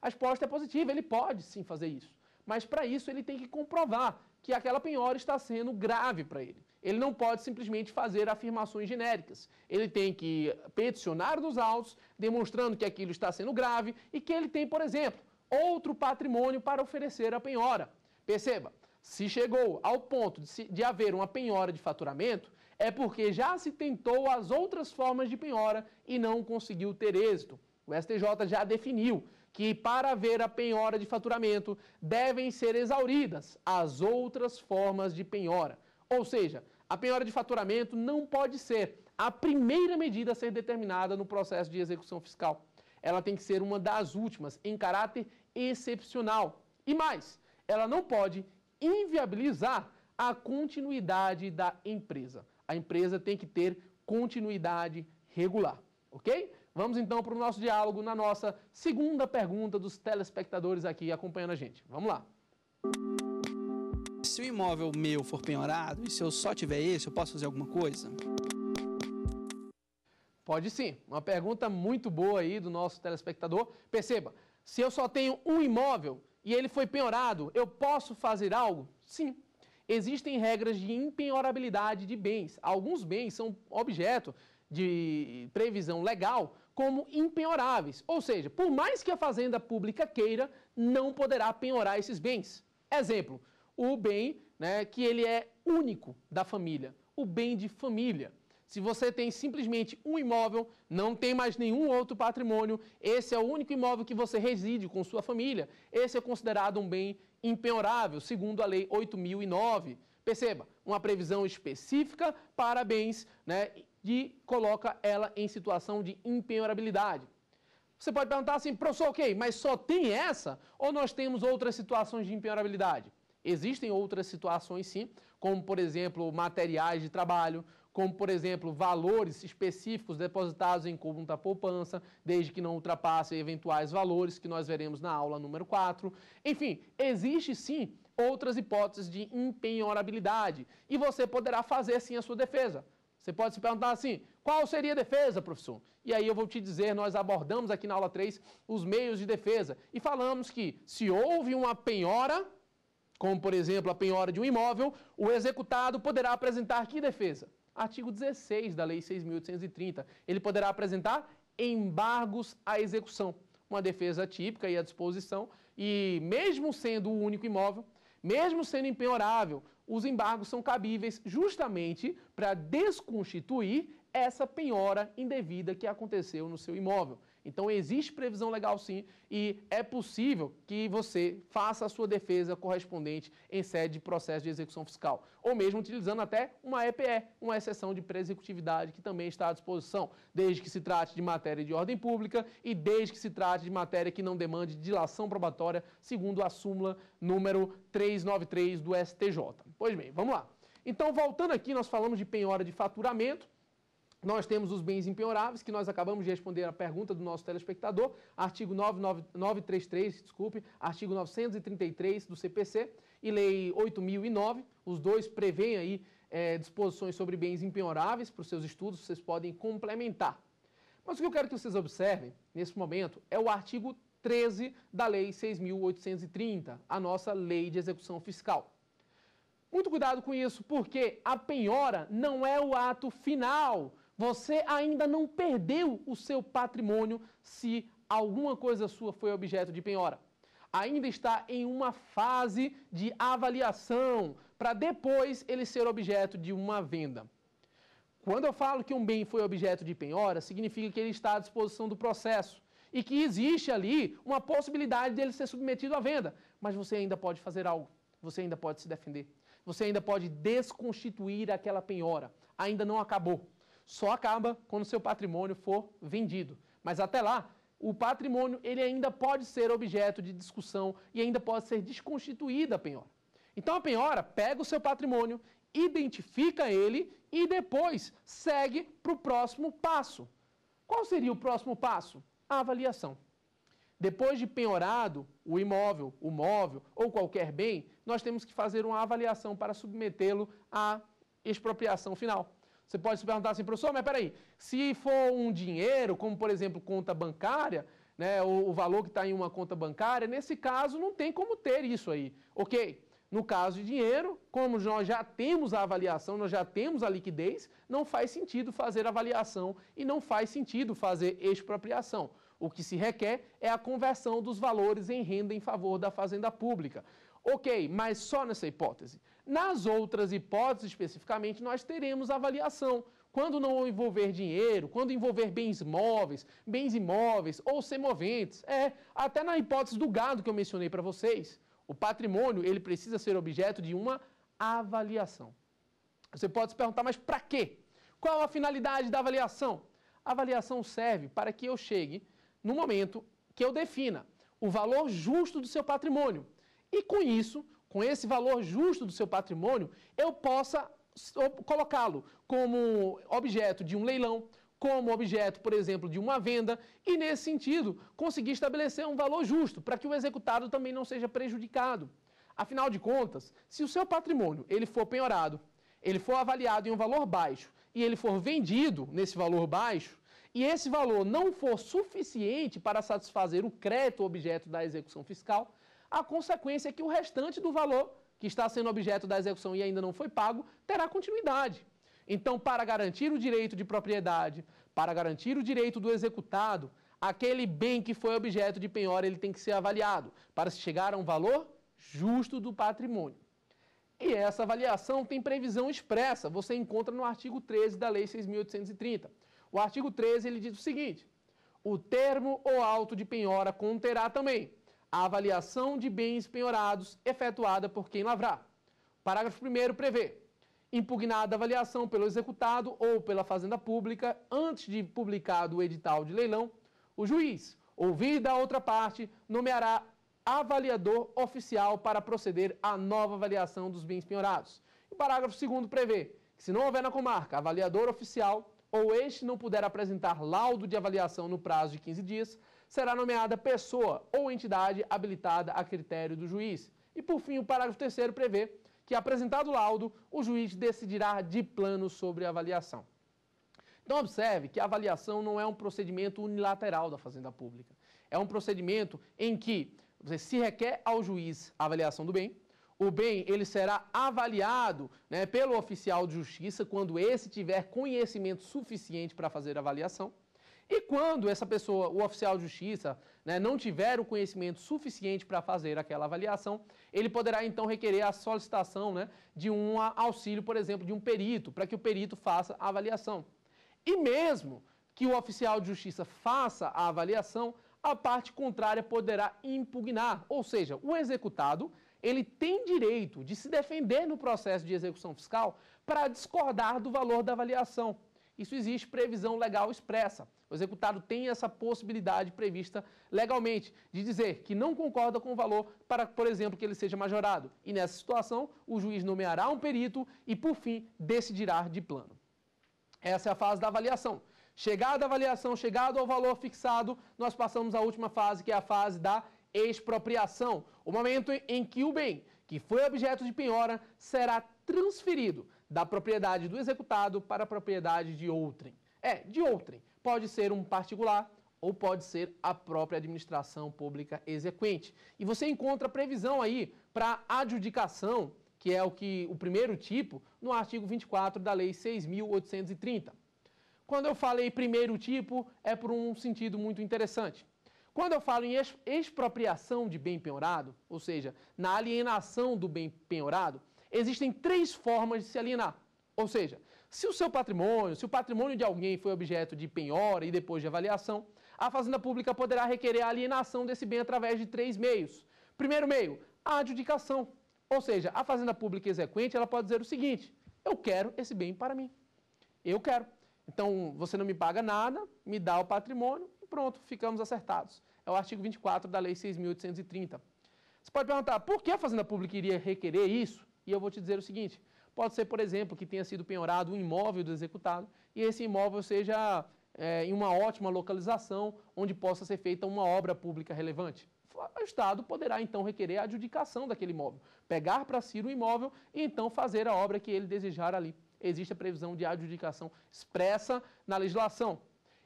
A resposta é positiva, ele pode sim fazer isso. Mas para isso ele tem que comprovar que aquela penhora está sendo grave para ele. Ele não pode simplesmente fazer afirmações genéricas. Ele tem que peticionar dos autos, demonstrando que aquilo está sendo grave e que ele tem, por exemplo, outro patrimônio para oferecer à penhora. Perceba, se chegou ao ponto de, se, de, haver uma penhora de faturamento, é porque já se tentou as outras formas de penhora e não conseguiu ter êxito. O STJ já definiu que, para haver a penhora de faturamento, devem ser exauridas as outras formas de penhora. Ou seja, a penhora de faturamento não pode ser a primeira medida a ser determinada no processo de execução fiscal. Ela tem que ser uma das últimas, em caráter excepcional. E mais, ela não pode inviabilizar a continuidade da empresa. A empresa tem que ter continuidade regular, ok? Vamos então para o nosso diálogo na nossa segunda pergunta dos telespectadores aqui acompanhando a gente. Vamos lá. Se o imóvel meu for penhorado e se eu só tiver esse, eu posso fazer alguma coisa? Pode sim. Uma pergunta muito boa aí do nosso telespectador. Perceba, se eu só tenho um imóvel e ele foi penhorado, eu posso fazer algo? Sim. Existem regras de impenhorabilidade de bens. Alguns bens são objeto de previsão legal como impenhoráveis. Ou seja, por mais que a fazenda pública queira, não poderá penhorar esses bens. Exemplo, o bem né, que ele é único da família, o bem de família. Se você tem simplesmente um imóvel, não tem mais nenhum outro patrimônio, esse é o único imóvel que você reside com sua família, esse é considerado um bem impenhorável, segundo a Lei 8009. Perceba, uma previsão específica para bens né, e coloca ela em situação de impenhorabilidade. Você pode perguntar assim, professor, ok, mas só tem essa ou nós temos outras situações de impenhorabilidade? Existem outras situações sim, como por exemplo materiais de trabalho, como por exemplo valores específicos depositados em conta poupança, desde que não ultrapasse eventuais valores que nós veremos na aula número 4. Enfim, existe sim outras hipóteses de impenhorabilidade e você poderá fazer sim a sua defesa. Você pode se perguntar assim: qual seria a defesa, professor? E aí eu vou te dizer: nós abordamos aqui na aula 3 os meios de defesa e falamos que se houve uma penhora, como por exemplo a penhora de um imóvel, o executado poderá apresentar que defesa? Artigo 16 da Lei 6.830. Ele poderá apresentar embargos à execução. Uma defesa típica e à disposição, e mesmo sendo o único imóvel, mesmo sendo empenhorável, os embargos são cabíveis justamente para desconstituir essa penhora indevida que aconteceu no seu imóvel. Então existe previsão legal sim e é possível que você faça a sua defesa correspondente em sede de processo de execução fiscal, ou mesmo utilizando até uma EPE, uma exceção de pré-executividade que também está à disposição, desde que se trate de matéria de ordem pública e desde que se trate de matéria que não demande dilação probatória, segundo a súmula número 393 do STJ. Pois bem, vamos lá. Então, voltando aqui, nós falamos de penhora de faturamento nós temos os bens empenhoráveis, que nós acabamos de responder a pergunta do nosso telespectador, artigo 933, desculpe, artigo 933 do CPC e lei 8009, os dois prevêem aí é, disposições sobre bens empenhoráveis para os seus estudos, vocês podem complementar. Mas o que eu quero que vocês observem, nesse momento, é o artigo 13 da Lei 6.830, a nossa Lei de Execução Fiscal. Muito cuidado com isso, porque a penhora não é o ato final você ainda não perdeu o seu patrimônio se alguma coisa sua foi objeto de penhora. Ainda está em uma fase de avaliação para depois ele ser objeto de uma venda. Quando eu falo que um bem foi objeto de penhora, significa que ele está à disposição do processo e que existe ali uma possibilidade dele ser submetido à venda, mas você ainda pode fazer algo, você ainda pode se defender, você ainda pode desconstituir aquela penhora, ainda não acabou só acaba quando seu patrimônio for vendido. Mas até lá, o patrimônio ele ainda pode ser objeto de discussão e ainda pode ser desconstituída a penhora. Então a penhora pega o seu patrimônio, identifica ele e depois segue para o próximo passo. Qual seria o próximo passo? A avaliação. Depois de penhorado o imóvel, o móvel ou qualquer bem, nós temos que fazer uma avaliação para submetê-lo à expropriação final. Você pode se perguntar assim, professor, mas peraí, se for um dinheiro, como por exemplo conta bancária, né, o, o valor que está em uma conta bancária, nesse caso não tem como ter isso aí, ok? No caso de dinheiro, como nós já temos a avaliação, nós já temos a liquidez, não faz sentido fazer avaliação e não faz sentido fazer expropriação. O que se requer é a conversão dos valores em renda em favor da fazenda pública. Ok, mas só nessa hipótese. Nas outras hipóteses, especificamente, nós teremos avaliação. Quando não envolver dinheiro, quando envolver bens móveis, bens imóveis ou semoventes. É, até na hipótese do gado que eu mencionei para vocês, o patrimônio, ele precisa ser objeto de uma avaliação. Você pode se perguntar, mas para quê? Qual a finalidade da avaliação? A avaliação serve para que eu chegue no momento que eu defina o valor justo do seu patrimônio. E com isso, com esse valor justo do seu patrimônio, eu possa colocá-lo como objeto de um leilão, como objeto, por exemplo, de uma venda, e nesse sentido, conseguir estabelecer um valor justo para que o executado também não seja prejudicado. Afinal de contas, se o seu patrimônio ele for penhorado, ele for avaliado em um valor baixo e ele for vendido nesse valor baixo, e esse valor não for suficiente para satisfazer o crédito objeto da execução fiscal, a consequência é que o restante do valor, que está sendo objeto da execução e ainda não foi pago, terá continuidade. Então, para garantir o direito de propriedade, para garantir o direito do executado, aquele bem que foi objeto de penhora ele tem que ser avaliado para se chegar a um valor justo do patrimônio. E essa avaliação tem previsão expressa, você encontra no artigo 13 da Lei 6.830. O artigo 13 ele diz o seguinte: o termo ou auto de penhora conterá também a avaliação de bens penhorados efetuada por quem lavrar. Parágrafo 1 prevê: impugnada a avaliação pelo executado ou pela Fazenda Pública antes de publicado o edital de leilão, o juiz, ouvida a outra parte, nomeará avaliador oficial para proceder à nova avaliação dos bens penhorados. O parágrafo 2 prevê que, se não houver na comarca avaliador oficial ou este não puder apresentar laudo de avaliação no prazo de 15 dias, será nomeada pessoa ou entidade habilitada a critério do juiz. E por fim, o parágrafo 3 prevê que, apresentado o laudo, o juiz decidirá de plano sobre a avaliação. Então, observe que a avaliação não é um procedimento unilateral da Fazenda Pública. É um procedimento em que você se requer ao juiz a avaliação do bem, o bem ele será avaliado né, pelo oficial de justiça quando esse tiver conhecimento suficiente para fazer a avaliação. E quando essa pessoa, o oficial de justiça, né, não tiver o conhecimento suficiente para fazer aquela avaliação, ele poderá então requerer a solicitação né, de um auxílio, por exemplo, de um perito, para que o perito faça a avaliação. E mesmo que o oficial de justiça faça a avaliação, a parte contrária poderá impugnar, ou seja, o executado ele tem direito de se defender no processo de execução fiscal para discordar do valor da avaliação. Isso existe previsão legal expressa. O executado tem essa possibilidade prevista legalmente de dizer que não concorda com o valor para, por exemplo, que ele seja majorado. E nessa situação, o juiz nomeará um perito e, por fim, decidirá de plano. Essa é a fase da avaliação. Chegada à avaliação, chegado ao valor fixado, nós passamos à última fase, que é a fase da expropriação, o momento em que o bem que foi objeto de penhora será transferido da propriedade do executado para a propriedade de outrem. É, de outrem. Pode ser um particular ou pode ser a própria administração pública exequente. E você encontra previsão aí para adjudicação, que é o que o primeiro tipo, no artigo 24 da lei 6830. Quando eu falei primeiro tipo, é por um sentido muito interessante. Quando eu falo em expropriação de bem penhorado, ou seja, na alienação do bem penhorado, existem três formas de se alienar. Ou seja, se o seu patrimônio, se o patrimônio de alguém foi objeto de penhora e depois de avaliação, a Fazenda Pública poderá requerer a alienação desse bem através de três meios. Primeiro meio, a adjudicação. Ou seja, a Fazenda Pública exequente ela pode dizer o seguinte: eu quero esse bem para mim. Eu quero. Então, você não me paga nada, me dá o patrimônio e pronto, ficamos acertados. É o artigo 24 da Lei 6.830. Você pode perguntar, por que a Fazenda Pública iria requerer isso? E eu vou te dizer o seguinte: pode ser, por exemplo, que tenha sido penhorado um imóvel do executado e esse imóvel seja é, em uma ótima localização onde possa ser feita uma obra pública relevante. O Estado poderá então requerer a adjudicação daquele imóvel, pegar para si o imóvel e então fazer a obra que ele desejar ali. Existe a previsão de adjudicação expressa na legislação.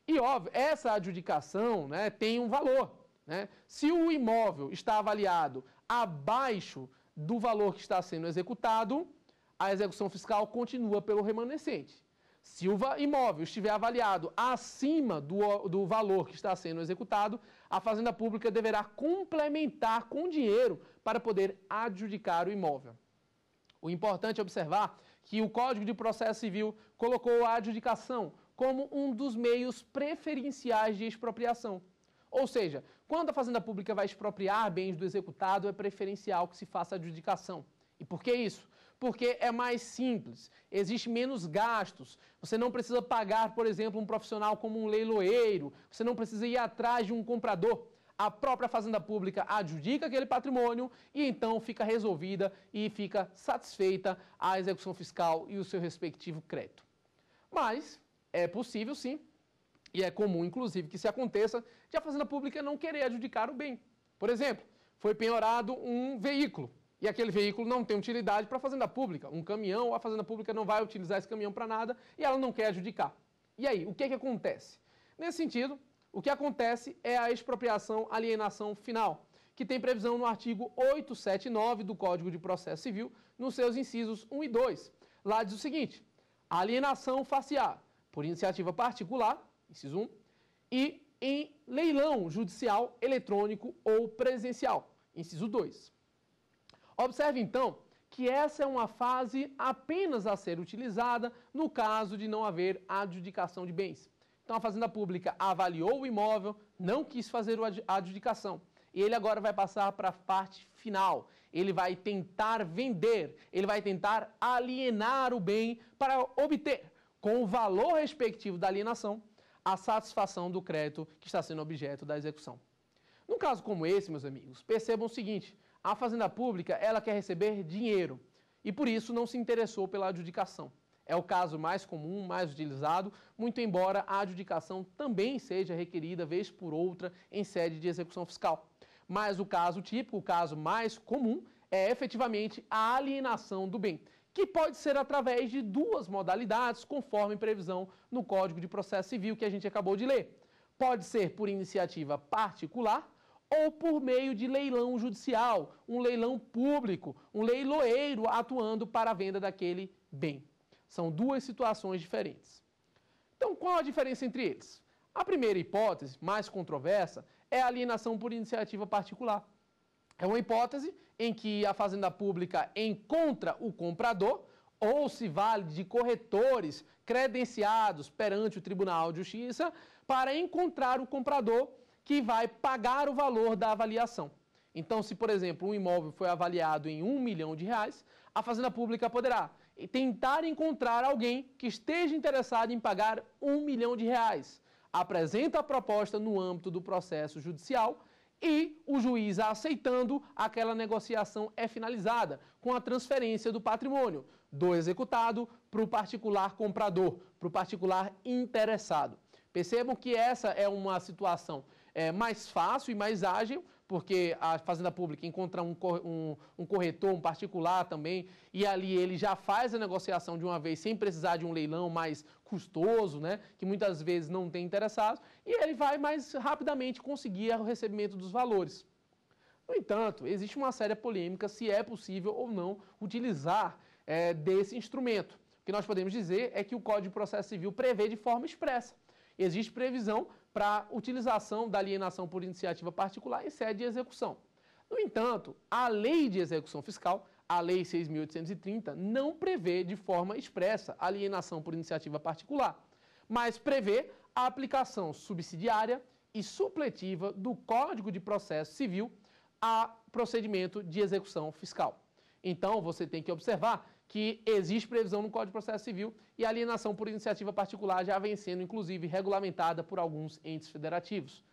E óbvio, essa adjudicação né, tem um valor. Né? Se o imóvel está avaliado abaixo do valor que está sendo executado, a execução fiscal continua pelo remanescente. Se o imóvel estiver avaliado acima do, do valor que está sendo executado, a Fazenda Pública deverá complementar com dinheiro para poder adjudicar o imóvel. O importante é observar que o Código de Processo Civil colocou a adjudicação como um dos meios preferenciais de expropriação. Ou seja, quando a Fazenda Pública vai expropriar bens do executado, é preferencial que se faça adjudicação. E por que isso? Porque é mais simples, existe menos gastos. Você não precisa pagar, por exemplo, um profissional como um leiloeiro, você não precisa ir atrás de um comprador. A própria Fazenda Pública adjudica aquele patrimônio e então fica resolvida e fica satisfeita a execução fiscal e o seu respectivo crédito. Mas é possível sim e é comum, inclusive, que se aconteça de a Fazenda Pública não querer adjudicar o bem. Por exemplo, foi penhorado um veículo e aquele veículo não tem utilidade para a Fazenda Pública. Um caminhão, a Fazenda Pública não vai utilizar esse caminhão para nada e ela não quer adjudicar. E aí, o que, é que acontece? Nesse sentido, o que acontece é a expropriação alienação final, que tem previsão no artigo 879 do Código de Processo Civil, nos seus incisos 1 e 2. Lá diz o seguinte: alienação facial por iniciativa particular inciso 1, e em leilão judicial, eletrônico ou presencial, inciso 2. Observe então que essa é uma fase apenas a ser utilizada no caso de não haver adjudicação de bens. Então a Fazenda Pública avaliou o imóvel, não quis fazer a adjudicação. E ele agora vai passar para a parte final. Ele vai tentar vender, ele vai tentar alienar o bem para obter, com o valor respectivo da alienação, a satisfação do crédito que está sendo objeto da execução. Num caso como esse, meus amigos, percebam o seguinte: a fazenda pública ela quer receber dinheiro e por isso não se interessou pela adjudicação. É o caso mais comum, mais utilizado, muito embora a adjudicação também seja requerida vez por outra em sede de execução fiscal. Mas o caso típico, o caso mais comum, é efetivamente a alienação do bem que pode ser através de duas modalidades, conforme previsão no Código de Processo Civil que a gente acabou de ler. Pode ser por iniciativa particular ou por meio de leilão judicial, um leilão público, um leiloeiro atuando para a venda daquele bem. São duas situações diferentes. Então, qual a diferença entre eles? A primeira hipótese, mais controversa, é a alienação por iniciativa particular é uma hipótese em que a fazenda pública encontra o comprador ou se vale de corretores credenciados perante o Tribunal de Justiça para encontrar o comprador que vai pagar o valor da avaliação. Então, se, por exemplo, um imóvel foi avaliado em um milhão de reais, a Fazenda Pública poderá tentar encontrar alguém que esteja interessado em pagar um milhão de reais. Apresenta a proposta no âmbito do processo judicial e o juiz aceitando, aquela negociação é finalizada com a transferência do patrimônio do executado para o particular comprador, para o particular interessado. Percebam que essa é uma situação é, mais fácil e mais ágil, porque a Fazenda Pública encontra um, um, um, corretor, um particular também, e ali ele já faz a negociação de uma vez, sem precisar de um leilão, mas custoso, né, que muitas vezes não tem interessados, e ele vai mais rapidamente conseguir o recebimento dos valores. No entanto, existe uma séria polêmica se é possível ou não utilizar é, desse instrumento. O que nós podemos dizer é que o Código de Processo Civil prevê de forma expressa. Existe previsão para utilização da alienação por iniciativa particular em sede de execução. No entanto, a lei de execução fiscal a Lei 6.830 não prevê de forma expressa alienação por iniciativa particular, mas prevê a aplicação subsidiária e supletiva do Código de Processo Civil a procedimento de execução fiscal. Então, você tem que observar que existe previsão no Código de Processo Civil e alienação por iniciativa particular já vem sendo, inclusive, regulamentada por alguns entes federativos.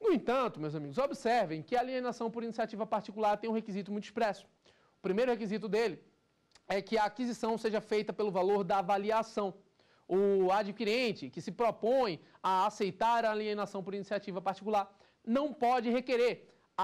No entanto, meus amigos, observem que a alienação por iniciativa particular tem um requisito muito expresso primeiro requisito dele é que a aquisição seja feita pelo valor da avaliação. O adquirente que se propõe a aceitar a alienação por iniciativa particular não pode requerer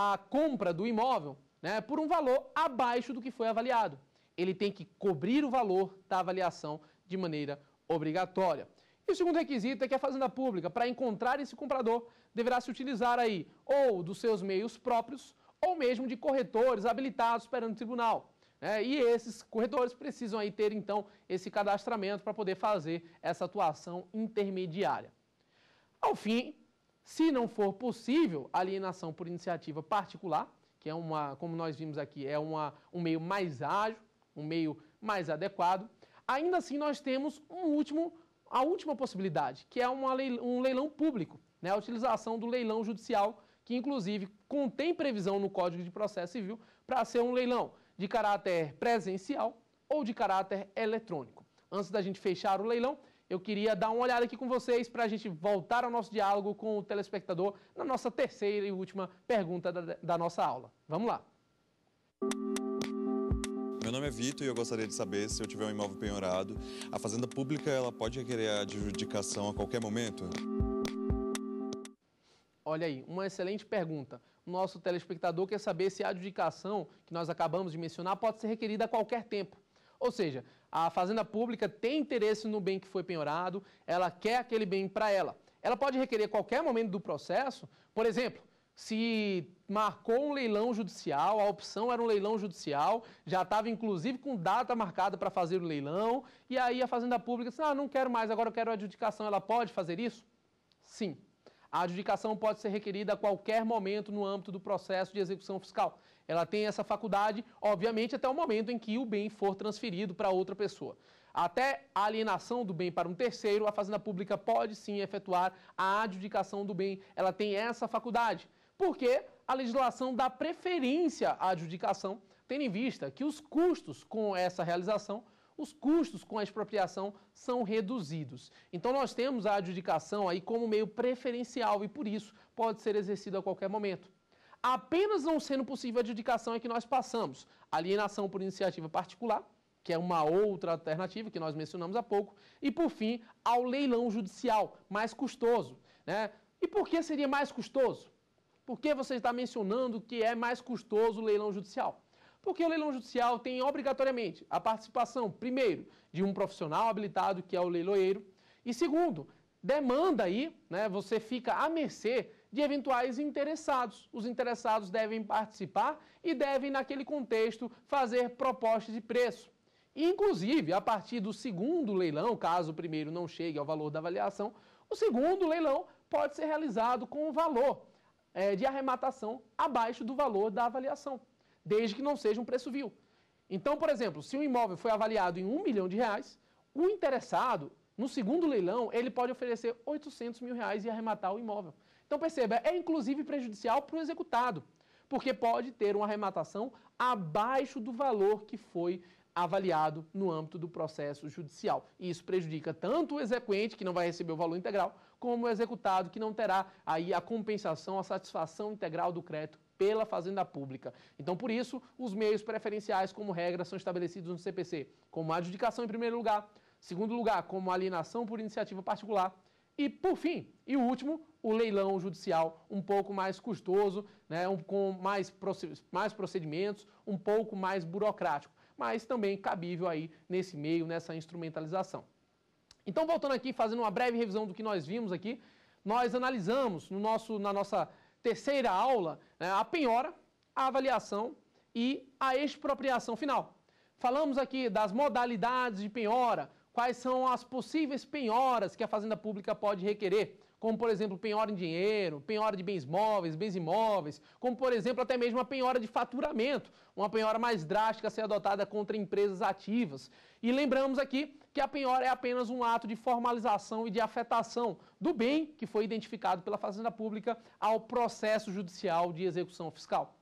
a compra do imóvel né, por um valor abaixo do que foi avaliado. Ele tem que cobrir o valor da avaliação de maneira obrigatória. E o segundo requisito é que a Fazenda Pública, para encontrar esse comprador, deverá se utilizar aí ou dos seus meios próprios ou mesmo de corretores habilitados perante o tribunal. É, e esses corretores precisam aí ter, então, esse cadastramento para poder fazer essa atuação intermediária. Ao fim, se não for possível alienação por iniciativa particular, que é uma, como nós vimos aqui, é uma, um meio mais ágil, um meio mais adequado, ainda assim nós temos um último, a última possibilidade, que é uma, um leilão público, né, a utilização do leilão judicial que inclusive contém previsão no Código de Processo Civil para ser um leilão de caráter presencial ou de caráter eletrônico. Antes da gente fechar o leilão, eu queria dar uma olhada aqui com vocês para a gente voltar ao nosso diálogo com o telespectador na nossa terceira e última pergunta da, da nossa aula. Vamos lá. Meu nome é Vitor e eu gostaria de saber se eu tiver um imóvel penhorado, a fazenda pública ela pode requerer a adjudicação a qualquer momento? Olha aí, uma excelente pergunta. Nosso telespectador quer saber se a adjudicação que nós acabamos de mencionar pode ser requerida a qualquer tempo. Ou seja, a fazenda pública tem interesse no bem que foi penhorado, ela quer aquele bem para ela. Ela pode requerer a qualquer momento do processo, por exemplo, se marcou um leilão judicial, a opção era um leilão judicial, já estava inclusive com data marcada para fazer o leilão, e aí a Fazenda Pública disse: Ah, não quero mais, agora eu quero a adjudicação. Ela pode fazer isso? Sim, a adjudicação pode ser requerida a qualquer momento no âmbito do processo de execução fiscal. Ela tem essa faculdade, obviamente, até o momento em que o bem for transferido para outra pessoa. Até a alienação do bem para um terceiro, a Fazenda Pública pode sim efetuar a adjudicação do bem. Ela tem essa faculdade, porque a legislação dá preferência à adjudicação, tendo em vista que os custos com essa realização os custos com a expropriação são reduzidos. Então nós temos a adjudicação aí como meio preferencial e por isso pode ser exercido a qualquer momento. Apenas não sendo possível a adjudicação é que nós passamos alienação por iniciativa particular, que é uma outra alternativa que nós mencionamos há pouco, e por fim ao leilão judicial, mais custoso. Né? E por que seria mais custoso? Por que você está mencionando que é mais custoso o leilão judicial? Porque o leilão judicial tem obrigatoriamente a participação, primeiro, de um profissional habilitado, que é o leiloeiro, e segundo, demanda aí, né, você fica à mercê de eventuais interessados. Os interessados devem participar e devem, naquele contexto, fazer propostas de preço. Inclusive, a partir do segundo leilão, caso o primeiro não chegue ao valor da avaliação, o segundo leilão pode ser realizado com o valor é, de arrematação abaixo do valor da avaliação desde que não seja um preço vil. Então, por exemplo, se o um imóvel foi avaliado em 1 milhão de reais, o interessado, no segundo leilão, ele pode oferecer 800 mil reais e arrematar o imóvel. Então perceba, é inclusive prejudicial para o executado, porque pode ter uma arrematação abaixo do valor que foi avaliado no âmbito do processo judicial. E isso prejudica tanto o exequente, que não vai receber o valor integral, como o executado, que não terá aí a compensação, a satisfação integral do crédito pela Fazenda Pública. Então, por isso, os meios preferenciais, como regra, são estabelecidos no CPC, como adjudicação em primeiro lugar, segundo lugar, como alienação por iniciativa particular, e, por fim, e o último, o leilão judicial, um pouco mais custoso, né, um, com mais, mais procedimentos, um pouco mais burocrático, mas também cabível aí nesse meio, nessa instrumentalização. Então, voltando aqui, fazendo uma breve revisão do que nós vimos aqui, nós analisamos no nosso, na nossa terceira aula, né, a penhora, a avaliação e a expropriação final. Falamos aqui das modalidades de penhora, quais são as possíveis penhoras que a Fazenda Pública pode requerer, como por exemplo penhora em dinheiro, penhora de bens móveis, bens imóveis, como por exemplo até mesmo a penhora de faturamento, uma penhora mais drástica a ser adotada contra empresas ativas. E lembramos aqui que a penhora é apenas um ato de formalização e de afetação do bem que foi identificado pela Fazenda Pública ao processo judicial de execução fiscal.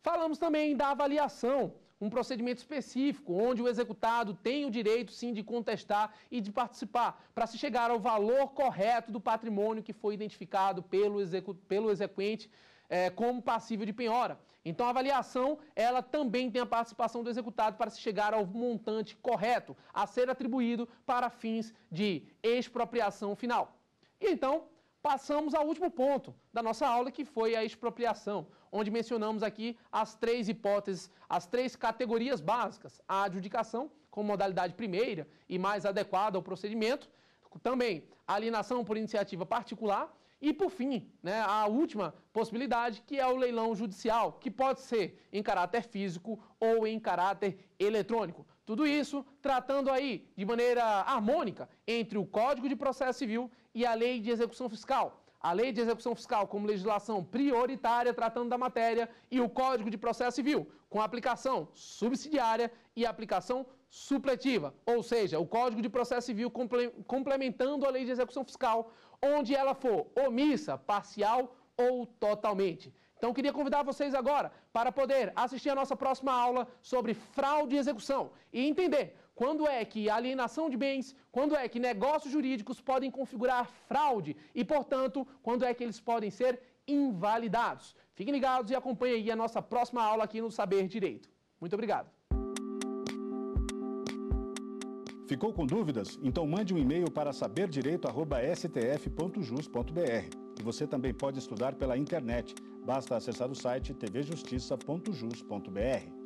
Falamos também da avaliação um procedimento específico, onde o executado tem o direito sim de contestar e de participar, para se chegar ao valor correto do patrimônio que foi identificado pelo, execu pelo exequente é, como passível de penhora. Então, a avaliação, ela também tem a participação do executado para se chegar ao montante correto a ser atribuído para fins de expropriação final. então, passamos ao último ponto da nossa aula, que foi a expropriação, onde mencionamos aqui as três hipóteses, as três categorias básicas: a adjudicação, como modalidade primeira e mais adequada ao procedimento, também a alienação por iniciativa particular. E, por fim, né, a última possibilidade, que é o leilão judicial, que pode ser em caráter físico ou em caráter eletrônico. Tudo isso tratando aí de maneira harmônica entre o Código de Processo Civil e a Lei de Execução Fiscal. A Lei de Execução Fiscal, como legislação prioritária tratando da matéria, e o Código de Processo Civil, com aplicação subsidiária e aplicação supletiva, ou seja, o Código de Processo Civil complementando a Lei de Execução Fiscal, onde ela for omissa, parcial ou totalmente. Então, queria convidar vocês agora para poder assistir a nossa próxima aula sobre fraude e execução e entender quando é que alienação de bens, quando é que negócios jurídicos podem configurar fraude e, portanto, quando é que eles podem ser invalidados. Fiquem ligados e acompanhem aí a nossa próxima aula aqui no Saber Direito. Muito obrigado. Ficou com dúvidas? Então mande um e-mail para saberdireito@stf.jus.br. E você também pode estudar pela internet. Basta acessar o site tvjustiça.jus.br.